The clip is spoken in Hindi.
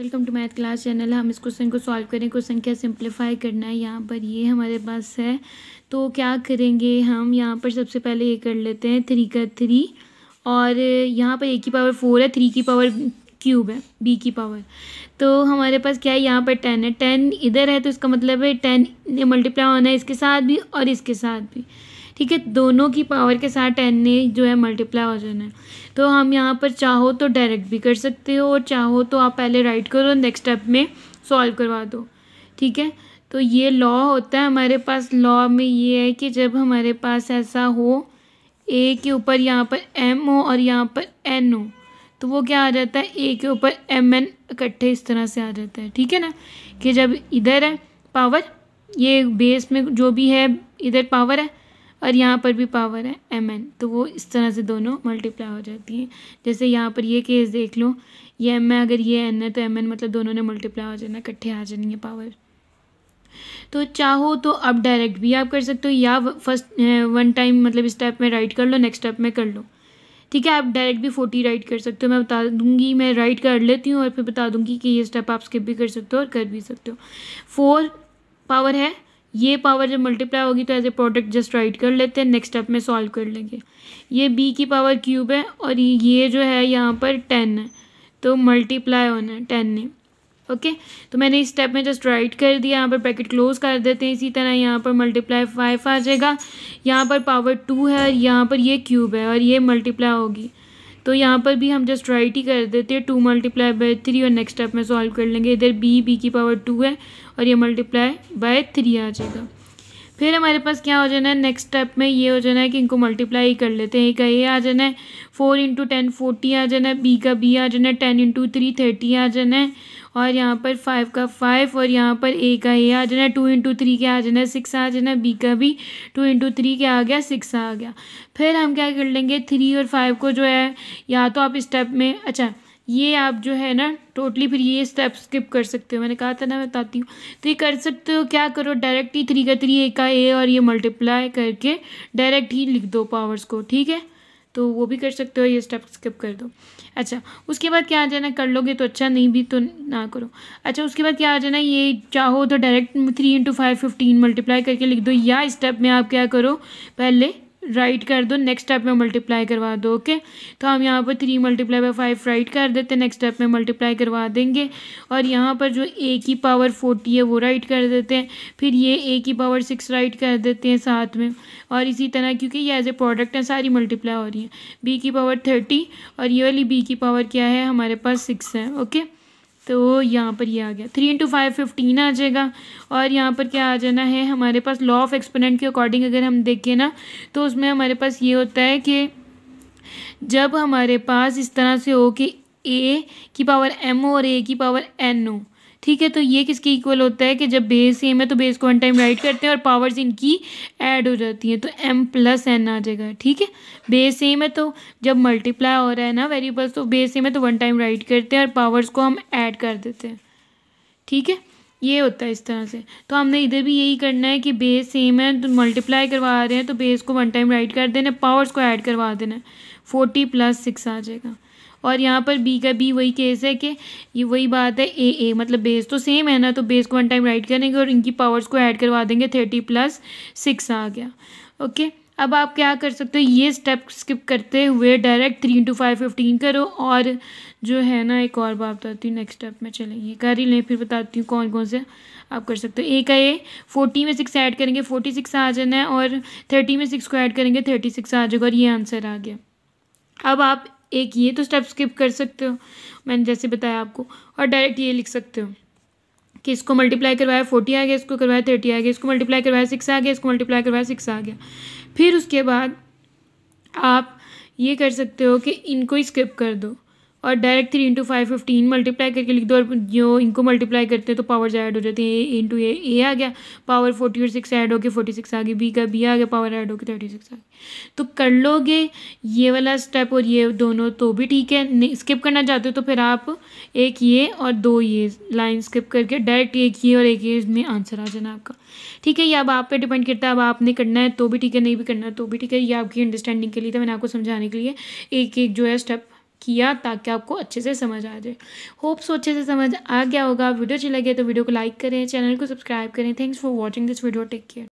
welcome to math class channel हम इस क्वेश्चन को सॉल्व करें क्वेश्चन क्या सिंप्लीफाई करना है यहाँ पर ये हमारे पास है तो क्या करेंगे हम यहाँ पर सबसे पहले ये कर लेते हैं थ्री का थ्री और यहाँ पर ए की पावर फोर है थ्री की पावर क्यूब है बी की पावर तो हमारे पास क्या है यहाँ पर टेन है टेन इधर है तो इसका मतलब है टेन मल्टीप्लाई होना है इसके साथ भी और इसके साथ भी ठीक है दोनों की पावर के साथ एन ने जो है मल्टीप्लाई हो जाना है तो हम यहाँ पर चाहो तो डायरेक्ट भी कर सकते हो और चाहो तो आप पहले राइट करो नेक्स्ट स्टेप में सॉल्व करवा दो ठीक है तो ये लॉ होता है हमारे पास लॉ में ये है कि जब हमारे पास ऐसा हो ए के ऊपर यहाँ पर एम हो और यहाँ पर एन हो तो वो क्या आ जाता है ए के ऊपर एम एन इकट्ठे इस तरह से आ जाता है ठीक है ना कि जब इधर है पावर ये बेस में जो भी है इधर पावर है और यहाँ पर भी पावर है एम एन तो वो इस तरह से दोनों मल्टीप्लाई हो जाती हैं जैसे यहाँ पर ये केस देख लो ये एम में अगर ये एन है तो एम एन मतलब दोनों ने मल्टीप्लाई हो जाना इकट्ठे आ जानी है पावर तो चाहो तो आप डायरेक्ट भी आप कर सकते हो या फर्स्ट वन टाइम मतलब स्टेप में राइट कर लो नेक्स्ट स्टेप में कर लो ठीक है आप डायरेक्ट भी फोर्टी राइट कर सकते हो मैं बता दूंगी मैं राइट कर लेती हूँ और फिर बता दूंगी कि ये स्टेप आप स्किप भी कर सकते हो और कर भी सकते हो फोर पावर है ये पावर जब मल्टीप्लाई होगी तो as a product just write कर लेते हैं नेक्स्ट स्टेप में सॉल्व कर लेंगे ये बी की पावर क्यूब है और ये जो है यहाँ पर टेन है तो मल्टीप्लाई होना है टेन ने ओके तो मैंने इस स्टेप में जस्ट राइट कर दिया यहाँ पर ब्रैकेट क्लोज कर देते हैं इसी तरह यहाँ पर मल्टीप्लाई फाइव आ जाएगा यहाँ पर पावर टू है यहाँ पर ये क्यूब है और ये मल्टीप्लाई होगी तो यहाँ पर भी हम जस्ट राइट ही कर देते हैं टू मल्टीप्लाई बाय थ्री और नेक्स्ट स्टेप में सॉल्व कर लेंगे इधर बी बी की पावर टू है और ये मल्टीप्लाई बाय थ्री आ जाएगा फिर हमारे पास क्या हो जाना है नेक्स्ट स्टेप में ये हो जाना है कि इनको मल्टीप्लाई कर लेते हैं ए का ए आ जाना है फोर इंटू टेन फोर्टी आ जाना है बी का बी आ जाना है टेन इंटू थ्री थर्टी आ जाना है और यहाँ पर फाइव का फाइव और यहाँ पर ए का ए आ जाना है टू इंटू थ्री के आ जाना है सिक्स आ जाना है बी का बी टू इंटू थ्री क्या आ गया सिक्स आ गया फिर हम क्या कर लेंगे थ्री और फाइव को जो है या तो आप स्टेप में अच्छा ये आप जो है ना टोटली फिर ये स्टेप स्किप कर सकते हो मैंने कहा था ना बताती हूँ तो ये कर सकते हो क्या करो डायरेक्ट ही थ्री का थ्री ए का ए और ये मल्टीप्लाई करके डायरेक्ट ही लिख दो पावर्स को ठीक है तो वो भी कर सकते हो ये स्टेप स्किप कर दो अच्छा उसके बाद क्या आ जाना कर लोगे तो अच्छा नहीं भी तो ना करो अच्छा उसके बाद क्या आ जाना ये चाहो तो direct three into five fifteen multiply करके लिख दो या स्टेप में आप क्या करो पहले राइट कर दो नेक्स्ट स्टेप में मल्टीप्लाई करवा दो ओके तो हम यहाँ पर three multiply by five write कर देते हैं नेक्स्ट स्टेप में मल्टीप्लाई करवा देंगे और यहाँ पर जो ए की पावर फोर्टी है वो राइट कर देते हैं फिर ये ए की पावर सिक्स राइट कर देते हैं साथ में और इसी तरह क्योंकि ये एज ए प्रोडक्ट है सारी मल्टीप्लाई हो रही है बी की पावर थर्टी और ये वाली बी की पावर क्या है हमारे पास सिक्स है ओके तो यहाँ पर ये आ गया थ्री इंटू फाइव फिफ्टीन आ जाएगा और यहाँ पर क्या आ जाना है हमारे पास लॉ ऑफ एक्सपोनेंट के अकॉर्डिंग अगर हम देखें ना तो उसमें हमारे पास ये होता है कि जब हमारे पास इस तरह से हो कि ए की पावर एम और ए की पावर एन हो ठीक है तो ये किसके इक्वल होता है कि जब बेस सेम है तो बेस को वन टाइम राइट करते हैं और पावर्स इनकी ऐड हो जाती हैं तो एम प्लस एन आ जाएगा ठीक है बेस सेम है तो जब मल्टीप्लाई हो रहा है ना वेरिएबल्स तो बेस सेम है तो वन टाइम राइट करते हैं और पावर्स को हम ऐड कर देते हैं ठीक है ये होता है इस तरह से तो हमने इधर भी यही करना है कि बेस सेम है तो मल्टीप्लाई करवा रहे हैं तो बेस को वन टाइम राइट कर देना पावर्स को ऐड करवा देना फोर्टी प्लस सिक्स आ जाएगा और यहाँ पर बी का बी वही केस है कि ये वही बात है ए ए मतलब बेस तो सेम है ना तो बेस को वन टाइम राइट करेंगे और इनकी पावर्स को ऐड करवा देंगे थर्टी प्लस सिक्स आ गया ओके अब आप क्या कर सकते हो ये स्टेप स्किप करते हुए direct three into five fifteen करो और जो है ना एक और बात बताती हूँ नेक्स्ट स्टेप में चलेंगे कर ही लें फिर बताती हूँ कौन कौन से आप कर सकते हो ए का ए फोर्टी में सिक्स ऐड करेंगे फोर्टी सिक्स आ जाना है और थर्टी में सिक्स को ऐड करेंगे थर्टी सिक्स आ जाएगा और ये आंसर आ गया अब आप एक ये तो स्टेप स्किप कर सकते हो मैंने जैसे बताया आपको और डायरेक्ट ये लिख सकते हो कि इसको मल्टीप्लाई करवाया फोर्टी आ गया इसको करवाया थर्टी आ गया इसको मल्टीप्लाई करवाया सिक्स आ गया इसको मल्टीप्लाई करवाया सिक्स आ गया फिर उसके बाद आप ये कर सकते हो कि इनको ही स्किप कर दो और direct three into five fifteen multiply करके लिख दो और जो इनको मल्टीप्लाई करते हैं तो पावर ऐड हो जाती है ए इंटू ए ए आ गया पावर फोर्टी और सिक्स ऐड होकर फोर्टी सिक्स आ गया बी का बी आ गया पावर ऐड हो गया थर्टी सिक्स आ गया तो कर लोगे ये वाला स्टेप और ये दोनों तो भी ठीक है स्किप करना चाहते हो तो फिर आप एक ये और दो ये लाइन स्किप करके डायरेक्ट एक ये और एक ये में आंसर आ जाना आपका ठीक है ये अब आप पे डिपेंड करता है अब आपने करना है तो भी ठीक है नहीं भी करना है तो भी ठीक है ये आपकी अंडरस्टैंडिंग के लिए था मैंने आपको समझाने के लिए एक एक जो है स्टेप किया ताकि आपको अच्छे से समझ आ जाए होप्स अच्छे से समझ आ गया होगा वीडियो अच्छी लगे तो वीडियो को लाइक करें चैनल को सब्सक्राइब करें thanks for watching this video take care